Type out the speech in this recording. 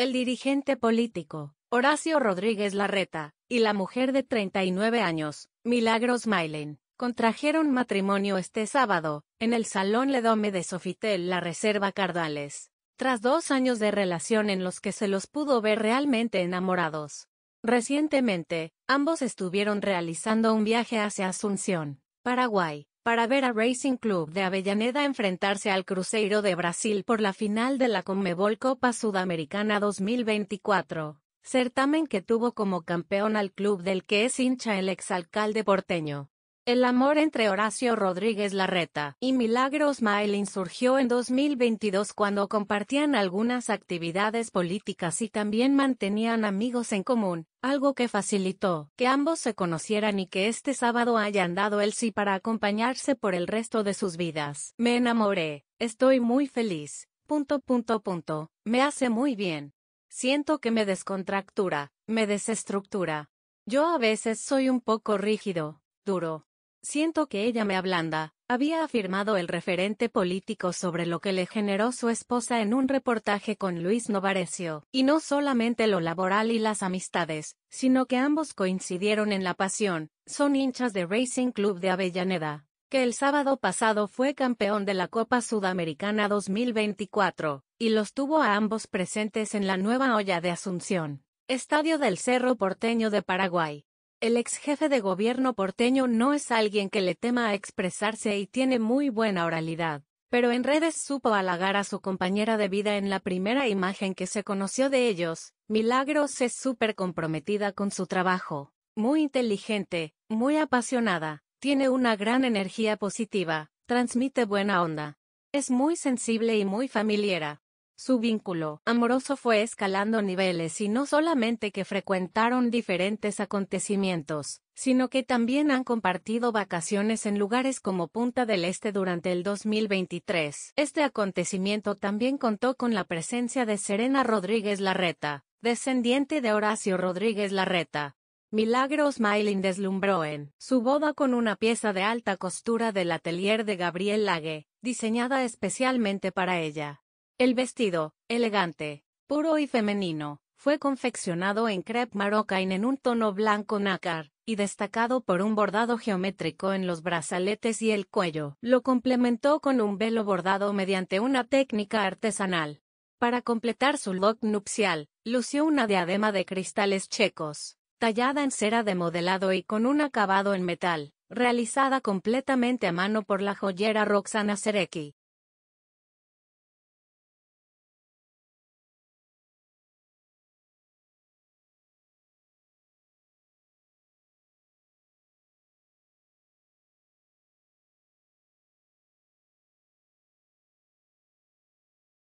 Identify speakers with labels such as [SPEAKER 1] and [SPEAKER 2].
[SPEAKER 1] el dirigente político, Horacio Rodríguez Larreta, y la mujer de 39 años, Milagros Mailen, contrajeron matrimonio este sábado, en el Salón Ledome de Sofitel La Reserva Cardales, tras dos años de relación en los que se los pudo ver realmente enamorados. Recientemente, ambos estuvieron realizando un viaje hacia Asunción, Paraguay, para ver a Racing Club de Avellaneda enfrentarse al Cruzeiro de Brasil por la final de la Conmebol Copa Sudamericana 2024, certamen que tuvo como campeón al club del que es hincha el exalcalde porteño. El amor entre Horacio Rodríguez Larreta y Milagros Maylin surgió en 2022 cuando compartían algunas actividades políticas y también mantenían amigos en común, algo que facilitó que ambos se conocieran y que este sábado hayan dado el sí para acompañarse por el resto de sus vidas. Me enamoré, estoy muy feliz, me hace muy bien. Siento que me descontractura, me desestructura. Yo a veces soy un poco rígido, duro, Siento que ella me ablanda, había afirmado el referente político sobre lo que le generó su esposa en un reportaje con Luis Novarecio, y no solamente lo laboral y las amistades, sino que ambos coincidieron en la pasión, son hinchas de Racing Club de Avellaneda, que el sábado pasado fue campeón de la Copa Sudamericana 2024, y los tuvo a ambos presentes en la nueva olla de Asunción, Estadio del Cerro Porteño de Paraguay. El ex jefe de gobierno porteño no es alguien que le tema a expresarse y tiene muy buena oralidad, pero en redes supo halagar a su compañera de vida en la primera imagen que se conoció de ellos. Milagros es súper comprometida con su trabajo, muy inteligente, muy apasionada, tiene una gran energía positiva, transmite buena onda. Es muy sensible y muy familiera, su vínculo amoroso fue escalando niveles y no solamente que frecuentaron diferentes acontecimientos, sino que también han compartido vacaciones en lugares como Punta del Este durante el 2023. Este acontecimiento también contó con la presencia de Serena Rodríguez Larreta, descendiente de Horacio Rodríguez Larreta. Milagro Smiling deslumbró en su boda con una pieza de alta costura del atelier de Gabriel Lague, diseñada especialmente para ella. El vestido, elegante, puro y femenino, fue confeccionado en crepe marocain en un tono blanco nácar, y destacado por un bordado geométrico en los brazaletes y el cuello. Lo complementó con un velo bordado mediante una técnica artesanal. Para completar su look nupcial, lució una diadema de cristales checos, tallada en cera de modelado y con un acabado en metal, realizada completamente a mano por la joyera Roxana Serecki.